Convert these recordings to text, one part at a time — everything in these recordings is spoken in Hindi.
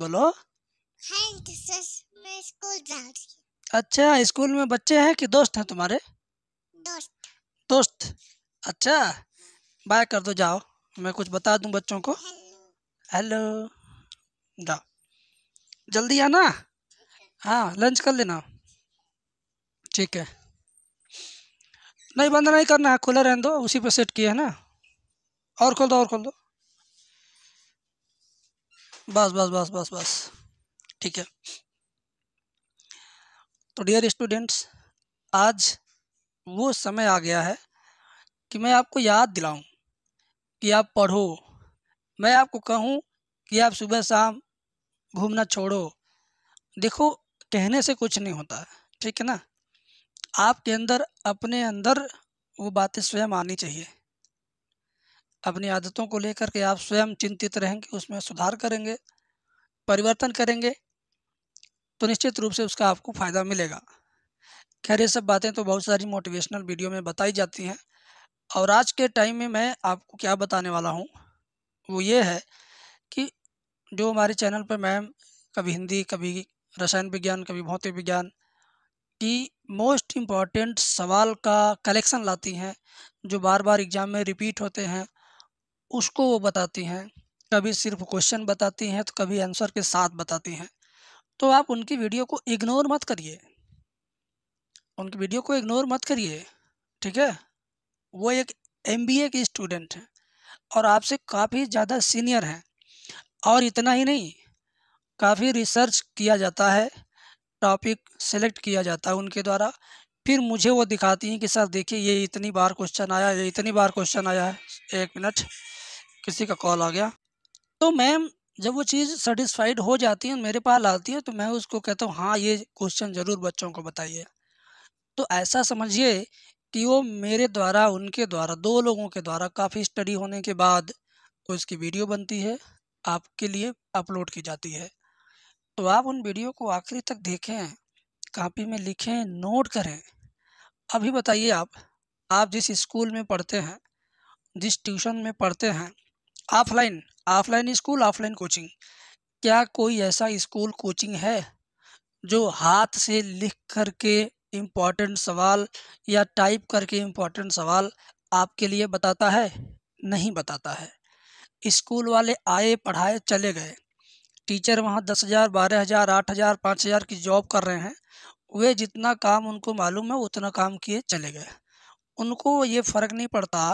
बोलो मैं स्कूल जा रही अच्छा स्कूल में बच्चे हैं कि दोस्त हैं तुम्हारे दोस्त दोस्त अच्छा बाय कर दो जाओ मैं कुछ बता दूं बच्चों को हेलो जाओ जल्दी आना हाँ लंच कर लेना ठीक है नहीं बंद नहीं करना है खुला रहने दो उसी पर सेट किया है ना और खोल दो और खोल दो बस बस बस बस बस ठीक है तो डियर स्टूडेंट्स आज वो समय आ गया है कि मैं आपको याद दिलाऊं कि आप पढ़ो मैं आपको कहूं कि आप सुबह शाम घूमना छोड़ो देखो कहने से कुछ नहीं होता ठीक है ना आपके अंदर अपने अंदर वो बातें स्वयं आनी चाहिए अपनी आदतों को लेकर के आप स्वयं चिंतित रहेंगे उसमें सुधार करेंगे परिवर्तन करेंगे तो निश्चित रूप से उसका आपको फ़ायदा मिलेगा खैर ये सब बातें तो बहुत सारी मोटिवेशनल वीडियो में बताई जाती हैं और आज के टाइम में मैं आपको क्या बताने वाला हूँ वो ये है कि जो हमारे चैनल पर मैम कभी हिंदी कभी रसायन विज्ञान कभी भौतिक विज्ञान की मोस्ट इम्पॉर्टेंट सवाल का कलेक्शन लाती हैं जो बार बार एग्ज़ाम में रिपीट होते हैं उसको वो बताती हैं कभी सिर्फ क्वेश्चन बताती हैं तो कभी आंसर के साथ बताती हैं तो आप उनकी वीडियो को इग्नोर मत करिए उनकी वीडियो को इग्नोर मत करिए ठीक है वो एक एम की स्टूडेंट हैं और आपसे काफ़ी ज़्यादा सीनियर हैं और इतना ही नहीं काफ़ी रिसर्च किया जाता है टॉपिक सेलेक्ट किया जाता है उनके द्वारा फिर मुझे वो दिखाती हैं कि सर देखिए ये इतनी बार क्वेश्चन आया ये इतनी बार क्वेश्चन आया है एक मिनट किसी का कॉल आ गया तो मैम जब वो चीज़ सेटिस्फाइड हो जाती है मेरे पास आती है तो मैं उसको कहता हूँ हाँ ये क्वेश्चन ज़रूर बच्चों को बताइए तो ऐसा समझिए कि वो मेरे द्वारा उनके द्वारा दो लोगों के द्वारा काफ़ी स्टडी होने के बाद उसकी वीडियो बनती है आपके लिए अपलोड की जाती है तो आप उन वीडियो को आखिरी तक देखें कापी में लिखें नोट करें अभी बताइए आप आप जिस स्कूल में पढ़ते हैं जिस ट्यूशन में पढ़ते हैं offline offline school offline coaching क्या कोई ऐसा स्कूल कोचिंग है जो हाथ से लिख करके इम्पॉर्टेंट सवाल या टाइप करके इम्पॉर्टेंट सवाल आपके लिए बताता है नहीं बताता है स्कूल वाले आए पढ़ाए चले गए टीचर वहाँ दस हज़ार बारह हज़ार आठ हज़ार पाँच हज़ार की जॉब कर रहे हैं वे जितना काम उनको मालूम है उतना काम किए चले गए उनको ये फ़र्क नहीं पड़ता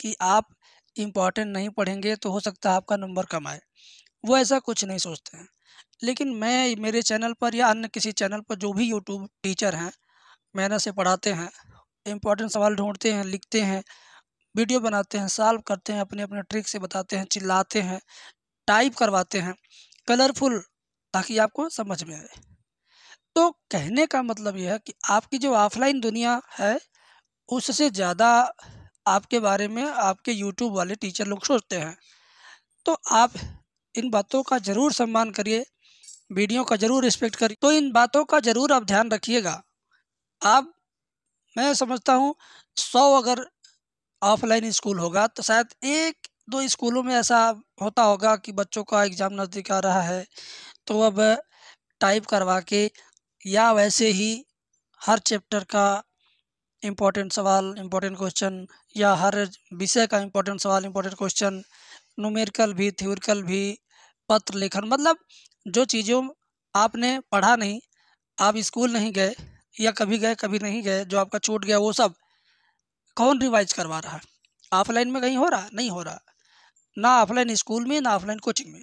कि आप इम्पॉर्टेंट नहीं पढ़ेंगे तो हो सकता है आपका नंबर कम आए वो ऐसा कुछ नहीं सोचते हैं लेकिन मैं मेरे चैनल पर या अन्य किसी चैनल पर जो भी यूट्यूब टीचर हैं मेहनत से पढ़ाते हैं इम्पॉर्टेंट सवाल ढूंढते हैं लिखते हैं वीडियो बनाते हैं सॉल्व करते हैं अपने अपने ट्रिक से बताते हैं चिल्लाते हैं टाइप करवाते हैं कलरफुल ताकि आपको समझ में आए तो कहने का मतलब यह है कि आपकी जो ऑफलाइन दुनिया है उससे ज़्यादा आपके बारे में आपके यूट्यूब वाले टीचर लोग सोचते हैं तो आप इन बातों का ज़रूर सम्मान करिए वीडियो का ज़रूर रिस्पेक्ट करिए तो इन बातों का ज़रूर आप ध्यान रखिएगा आप मैं समझता हूँ सौ अगर ऑफलाइन स्कूल होगा तो शायद एक दो स्कूलों में ऐसा होता होगा कि बच्चों का एग्ज़ाम नज़दीक आ रहा है तो अब टाइप करवा के या वैसे ही हर चैप्टर का इम्पोर्टेंट सवाल इम्पोर्टेंट क्वेश्चन या हर विषय का इम्पोर्टेंट सवाल इम्पोर्टेंट क्वेश्चन नुमेरिकल भी थ्योरिकल भी पत्र लेखन मतलब जो चीज़ों आपने पढ़ा नहीं आप स्कूल नहीं गए या कभी गए कभी नहीं गए जो आपका छूट गया वो सब कौन रिवाइज करवा रहा है ऑफलाइन में कहीं हो रहा नहीं हो रहा ना ऑफलाइन स्कूल में ना ऑफलाइन कोचिंग में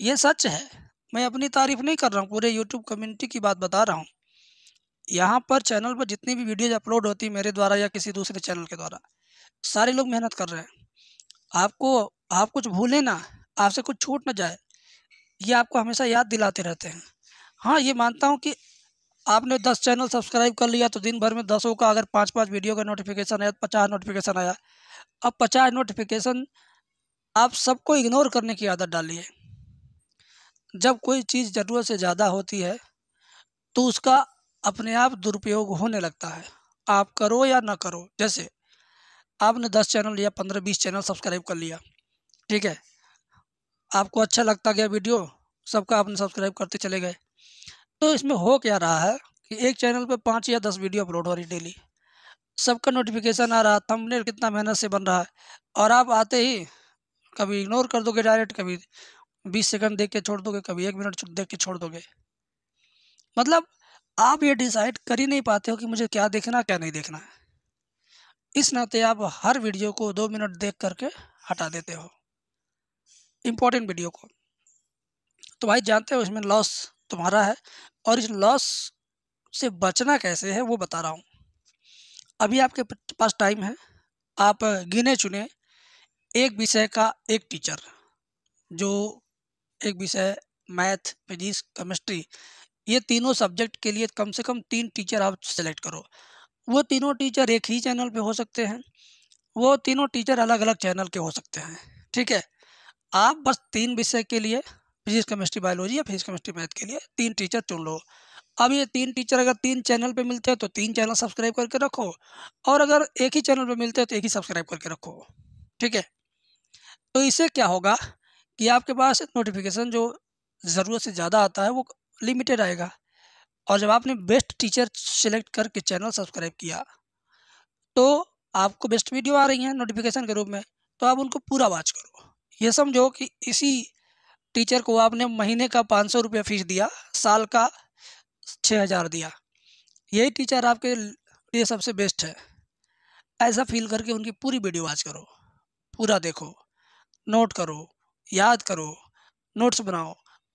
ये सच है मैं अपनी तारीफ़ नहीं कर रहा हूँ पूरे यूट्यूब कम्युनिटी की बात बता रहा हूँ यहाँ पर चैनल पर जितनी भी वीडियोज अपलोड होती है मेरे द्वारा या किसी दूसरे चैनल के द्वारा सारे लोग मेहनत कर रहे हैं आपको आप कुछ भूलें ना आपसे कुछ छूट ना जाए ये आपको हमेशा याद दिलाते रहते हैं हाँ ये मानता हूँ कि आपने दस चैनल सब्सक्राइब कर लिया तो दिन भर में दसों का अगर पाँच पाँच वीडियो का नोटिफिकेशन आया तो पचास नोटिफिकेशन आया अब पचास नोटिफिकेशन आप सबको इग्नोर करने की आदत डालिए जब कोई चीज़ ज़रूरत से ज़्यादा होती है तो उसका अपने आप दुरुपयोग होने लगता है आप करो या ना करो जैसे आपने दस चैनल या पंद्रह बीस चैनल सब्सक्राइब कर लिया ठीक है आपको अच्छा लगता गया वीडियो सबका आपने सब्सक्राइब करते चले गए तो इसमें हो क्या रहा है कि एक चैनल पर पाँच या दस वीडियो अपलोड हो रही डेली सबका नोटिफिकेशन आ रहा थंबनेल कितना मेहनत से बन रहा है और आप आते ही कभी इग्नोर कर दोगे डायरेक्ट कभी बीस सेकंड देख के छोड़ दोगे कभी एक मिनट देख के छोड़ दोगे मतलब आप ये डिसाइड कर ही नहीं पाते हो कि मुझे क्या देखना क्या नहीं देखना है इस नाते आप हर वीडियो को दो मिनट देख करके हटा देते हो इम्पोर्टेंट वीडियो को तो भाई जानते हो इसमें लॉस तुम्हारा है और इस लॉस से बचना कैसे है वो बता रहा हूँ अभी आपके पास टाइम है आप गिने चुने एक विषय का एक टीचर जो एक विषय मैथ फिजिक्स केमिस्ट्री ये तीनों सब्जेक्ट के लिए कम से कम तीन टीचर आप सेलेक्ट करो वो तीनों टीचर एक ही चैनल पे हो सकते हैं वो तीनों टीचर अलग अलग चैनल के हो सकते हैं ठीक है आप बस तीन विषय के लिए फिजिक्स केमिस्ट्री बायोलॉजी या फिजिक्स केमिस्ट्री मैथ के लिए तीन टीचर चुन लो अब ये तीन टीचर अगर तीन चैनल पे मिलते हैं तो तीन चैनल सब्सक्राइब करके रखो और अगर एक ही चैनल पे मिलते हैं तो एक ही सब्सक्राइब करके रखो ठीक है तो इससे क्या होगा कि आपके पास नोटिफिकेशन जो ज़रूरत से ज़्यादा आता है वो लिमिटेड आएगा और जब आपने बेस्ट टीचर सेलेक्ट करके चैनल सब्सक्राइब किया तो आपको बेस्ट वीडियो आ रही हैं नोटिफिकेशन के रूप में तो आप उनको पूरा वॉच करो ये समझो कि इसी टीचर को आपने महीने का पाँच सौ रुपया फीस दिया साल का छः हज़ार दिया यही टीचर आपके लिए सबसे बेस्ट है ऐसा फील करके उनकी पूरी वीडियो वॉच करो पूरा देखो नोट करो याद करो नोट्स बनाओ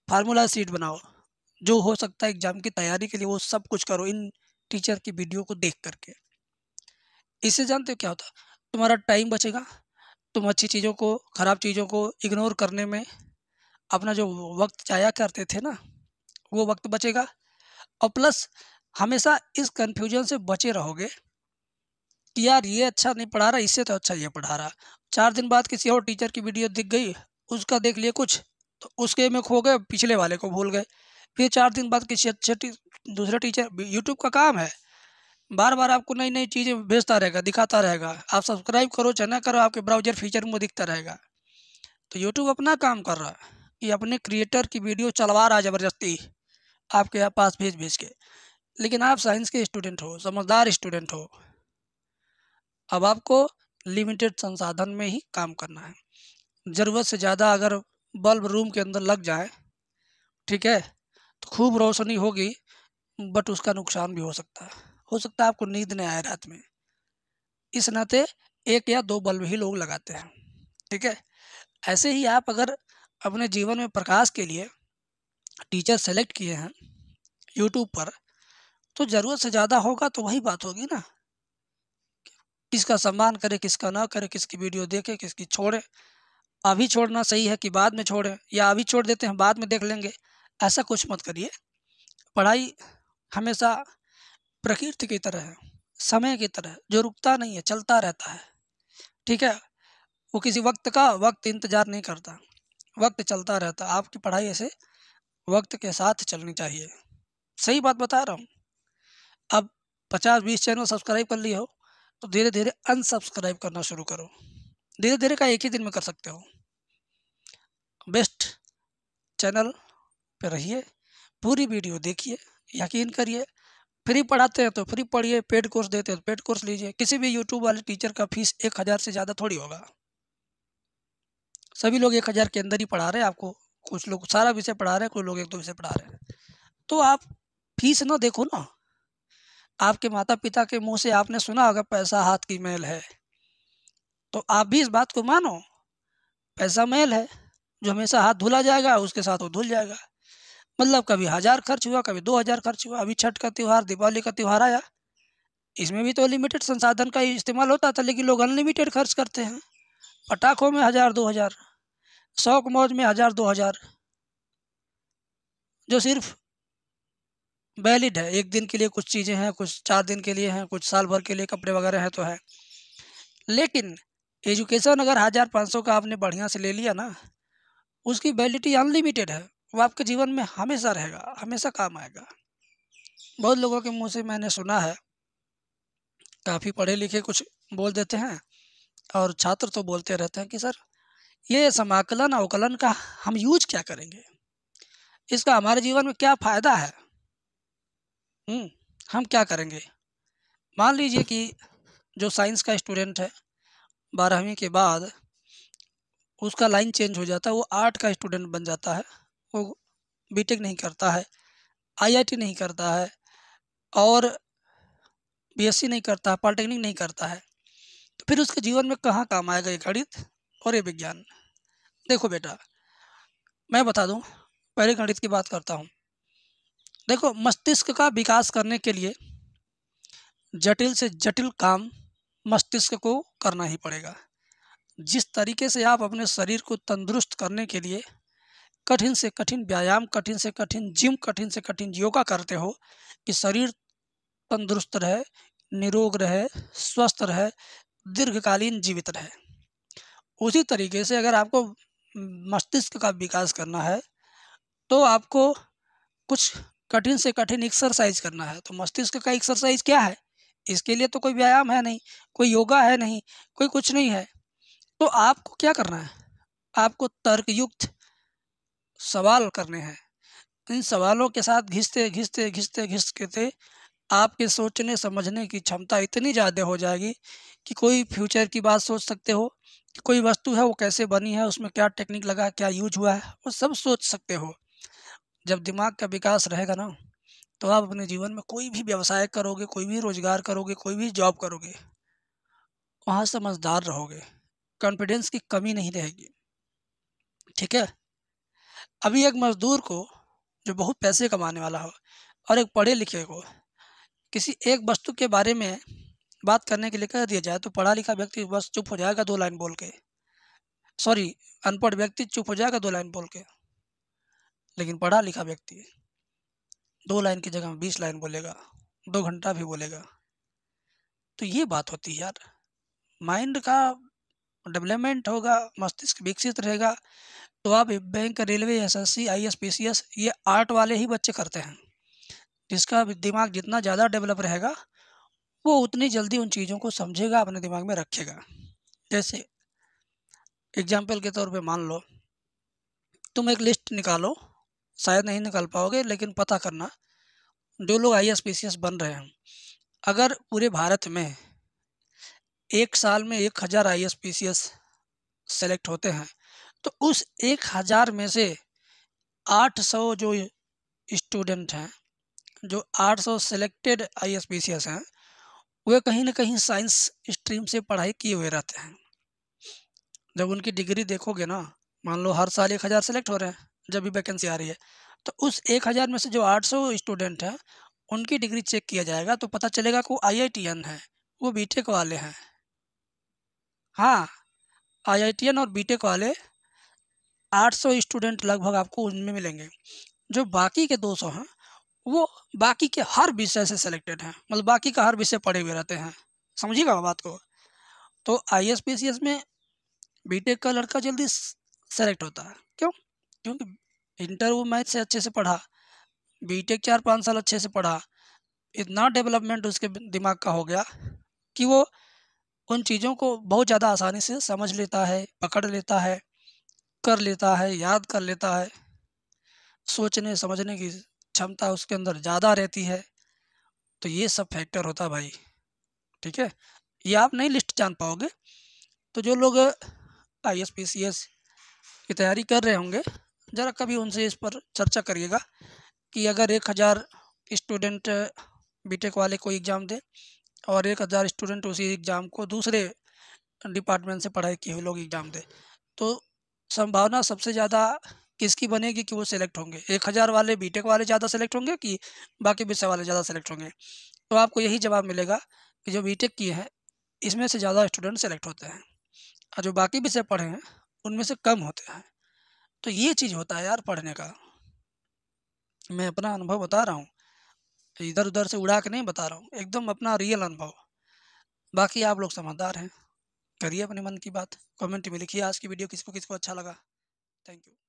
फार्मूला सीट बनाओ जो हो सकता है एग्ज़ाम की तैयारी के लिए वो सब कुछ करो इन टीचर की वीडियो को देख करके इससे जानते हो क्या होता तुम्हारा टाइम बचेगा तुम अच्छी चीज़ों को ख़राब चीज़ों को इग्नोर करने में अपना जो वक्त जाया करते थे ना वो वक्त बचेगा और प्लस हमेशा इस कन्फ्यूजन से बचे रहोगे कि यार ये अच्छा नहीं पढ़ा रहा इससे तो अच्छा ये पढ़ा रहा चार दिन बाद किसी और टीचर की वीडियो दिख गई उसका देख लिए कुछ तो उसके में खो गए पिछले वाले को भूल गए फिर चार दिन बाद किसी अच्छे दूसरे टीचर यूट्यूब का काम है बार बार आपको नई नई चीज़ें भेजता रहेगा दिखाता रहेगा आप सब्सक्राइब करो चाहे ना करो आपके ब्राउजर फीचर में दिखता रहेगा तो यूट्यूब अपना काम कर रहा है कि अपने क्रिएटर की वीडियो चलवा रहा है ज़बरदस्ती आपके यहाँ पास भेज भेज के लेकिन आप साइंस के स्टूडेंट हो समझदार स्टूडेंट हो अब आपको लिमिटेड संसाधन में ही काम करना है ज़रूरत से ज़्यादा अगर बल्ब रूम के अंदर लग जाए ठीक है खूब रोशनी होगी बट उसका नुकसान भी हो सकता है हो सकता है आपको नींद नहीं आए रात में इस नाते एक या दो बल्ब ही लोग लगाते हैं ठीक है ऐसे ही आप अगर अपने जीवन में प्रकाश के लिए टीचर सेलेक्ट किए हैं यूट्यूब पर तो ज़रूरत से ज़्यादा होगा तो वही बात होगी ना किसका सम्मान करे किसका ना करे किसकी वीडियो देखे किसकी छोड़े अभी छोड़ना सही है कि बाद में छोड़ें या अभी छोड़ देते हैं बाद में देख लेंगे ऐसा कुछ मत करिए पढ़ाई हमेशा प्रकृति की तरह है समय की तरह जो रुकता नहीं है चलता रहता है ठीक है वो किसी वक्त का वक्त इंतज़ार नहीं करता वक्त चलता रहता आपकी पढ़ाई ऐसे वक्त के साथ चलनी चाहिए सही बात बता रहा हूँ अब पचास बीस चैनल सब्सक्राइब कर लिए हो तो धीरे धीरे अनसब्सक्राइब करना शुरू करो धीरे धीरे का एक ही दिन में कर सकते हो बेस्ट चैनल पे रहिए पूरी वीडियो देखिए यकीन करिए फ्री पढ़ाते हैं तो फ्री पढ़िए पेड कोर्स देते हैं तो पेड कोर्स लीजिए किसी भी यूट्यूब वाले टीचर का फीस एक हज़ार से ज़्यादा थोड़ी होगा सभी लोग एक हज़ार के अंदर ही पढ़ा रहे हैं आपको कुछ लोग सारा विषय पढ़ा रहे हैं कुछ लोग एक दो विषय पढ़ा रहे हैं तो आप फीस ना देखो ना आपके माता पिता के मुँह से आपने सुना होगा पैसा हाथ की मेल है तो आप भी इस बात को मानो पैसा मेल है जो हमेशा हाथ धुला जाएगा उसके साथ वो धुल जाएगा मतलब कभी हज़ार खर्च हुआ कभी दो हज़ार खर्च हुआ अभी छठ का त्यौहार दिवाली का त्यौहार आया इसमें भी तो लिमिटेड संसाधन का इस्तेमाल होता था लेकिन लोग अनलिमिटेड खर्च करते हैं पटाखों में हज़ार दो हज़ार शौक मौज में हज़ार दो हज़ार जो सिर्फ वैलिड है एक दिन के लिए कुछ चीज़ें हैं कुछ चार दिन के लिए हैं कुछ साल भर के लिए कपड़े वगैरह हैं तो है लेकिन एजुकेशन अगर हज़ार पाँच सौ का आपने बढ़िया से ले लिया ना उसकी वैलिडिटी अनलिमिटेड है वो आपके जीवन में हमेशा रहेगा हमेशा काम आएगा बहुत लोगों के मुंह से मैंने सुना है काफ़ी पढ़े लिखे कुछ बोल देते हैं और छात्र तो बोलते रहते हैं कि सर ये समाकलन अवकलन का हम यूज क्या करेंगे इसका हमारे जीवन में क्या फ़ायदा है हम्म, हम क्या करेंगे मान लीजिए कि जो साइंस का स्टूडेंट है बारहवीं के बाद उसका लाइन चेंज हो जाता है वो आर्ट का स्टूडेंट बन जाता है वो बीटेक नहीं करता है आईआईटी नहीं करता है और बीएससी नहीं करता है पॉलिटेक्निक नहीं करता है तो फिर उसके जीवन में कहाँ काम आएगा ये गणित और ये विज्ञान देखो बेटा मैं बता दूँ पहले गणित की बात करता हूँ देखो मस्तिष्क का विकास करने के लिए जटिल से जटिल काम मस्तिष्क को करना ही पड़ेगा जिस तरीके से आप अपने शरीर को तंदुरुस्त करने के लिए कठिन से कठिन व्यायाम कठिन से कठिन जिम कठिन से कठिन योगा करते हो कि शरीर तंदुरुस्त रहे निरोग रहे स्वस्थ रहे दीर्घकालीन जीवित रहे उसी तरीके से अगर आपको मस्तिष्क का विकास करना है तो आपको कुछ कठिन से कठिन एक्सरसाइज करना है तो मस्तिष्क का एक्सरसाइज क्या है इसके लिए तो कोई व्यायाम है नहीं कोई योगा है नहीं कोई कुछ नहीं है तो आपको क्या करना है आपको तर्कयुक्त सवाल करने हैं इन सवालों के साथ घिसते घिसते घिसते घिसते आपके सोचने समझने की क्षमता इतनी ज़्यादा हो जाएगी कि कोई फ्यूचर की बात सोच सकते हो कि कोई वस्तु है वो कैसे बनी है उसमें क्या टेक्निक लगा क्या यूज हुआ है वो सब सोच सकते हो जब दिमाग का विकास रहेगा ना तो आप अपने जीवन में कोई भी व्यवसाय करोगे कोई भी रोजगार करोगे कोई भी जॉब करोगे वहाँ समझदार रहोगे कॉन्फिडेंस की कमी नहीं रहेगी ठीक है अभी एक मज़दूर को जो बहुत पैसे कमाने वाला हो और एक पढ़े लिखे को किसी एक वस्तु के बारे में बात करने के लिए कह दिया जाए तो पढ़ा लिखा व्यक्ति बस चुप हो जाएगा दो लाइन बोल के सॉरी अनपढ़ व्यक्ति चुप हो जाएगा दो लाइन बोल के लेकिन पढ़ा लिखा व्यक्ति दो लाइन की जगह बीस लाइन बोलेगा दो घंटा भी बोलेगा तो ये बात होती है यार माइंड का डेवलपमेंट होगा मस्तिष्क विकसित रहेगा तो आप bank railway S S C I S P C S ये आर्ट वाले ही बच्चे करते हैं जिसका दिमाग जितना ज़्यादा डेवलप रहेगा वो उतनी जल्दी उन चीज़ों को समझेगा अपने दिमाग में रखेगा जैसे एग्जाम्पल के तौर पर मान लो तुम एक लिस्ट निकालो शायद नहीं निकाल पाओगे लेकिन पता करना जो लोग I S P C S बन रहे हैं अगर पूरे भारत में एक साल में एक हज़ार I S P C S select होते हैं तो उस एक हज़ार में से आठ सौ जो स्टूडेंट हैं जो आठ सौ selected I S P C S हैं वे कहीं ना कहीं साइंस स्ट्रीम से पढ़ाई किए हुए रहते हैं जब उनकी डिग्री देखोगे ना मान लो हर साल एक हज़ार सेलेक्ट हो रहे हैं जब भी वैकेंसी आ रही है तो उस एक हज़ार में से जो आठ सौ स्टूडेंट हैं उनकी डिग्री चेक किया जाएगा तो पता चलेगा कि वो आई आई टी एन है वो बी टेक वाले हैं हाँ आई आई टी एन और बी टेक वाले 800 स्टूडेंट लगभग आपको उनमें मिलेंगे जो बाकी के 200 हैं वो बाकी के हर विषय से सिलेक्टेड हैं मतलब बाकी का हर विषय पढ़े हुए रहते हैं समझिएगा बात को तो आई एस पी में बी का लड़का जल्दी सेलेक्ट होता है क्यों क्योंकि इंटर वो मैथ से अच्छे से पढ़ा बी टेक चार पाँच साल अच्छे से पढ़ा इतना डेवलपमेंट उसके दिमाग का हो गया कि वो उन चीज़ों को बहुत ज़्यादा आसानी से समझ लेता है पकड़ लेता है कर लेता है याद कर लेता है सोचने समझने की क्षमता उसके अंदर ज़्यादा रहती है तो ये सब फैक्टर होता है भाई ठीक है ये आप नहीं लिस्ट जान पाओगे तो जो लोग I S P C S की तैयारी कर रहे होंगे ज़रा कभी उनसे इस पर चर्चा करिएगा कि अगर एक हज़ार स्टूडेंट बीटेक वाले को एग्ज़ाम दें और एक हज़ार स्टूडेंट उसी एग्ज़ाम को दूसरे डिपार्टमेंट से पढ़ाई किए हुए लोग एग्ज़ाम दें तो संभावना सबसे ज़्यादा किसकी बनेगी कि वो सिलेक्ट होंगे एक हज़ार वाले बीटेक वाले ज़्यादा सेलेक्ट होंगे कि बाकी विषय वाले ज़्यादा सेलेक्ट होंगे तो आपको यही जवाब मिलेगा कि जो बीटेक किए हैं इसमें से ज़्यादा स्टूडेंट सेलेक्ट होते हैं और जो बाकी विषय पढ़े हैं उनमें से कम होते हैं तो ये चीज़ होता है यार पढ़ने का मैं अपना अनुभव बता रहा हूँ इधर उधर से उड़ा के नहीं बता रहा हूँ एकदम अपना रियल अनुभव बाकी आप लोग समझदार हैं करिए अपने मन की बात कमेंट में लिखिए आज की वीडियो किसको किसको अच्छा लगा थैंक यू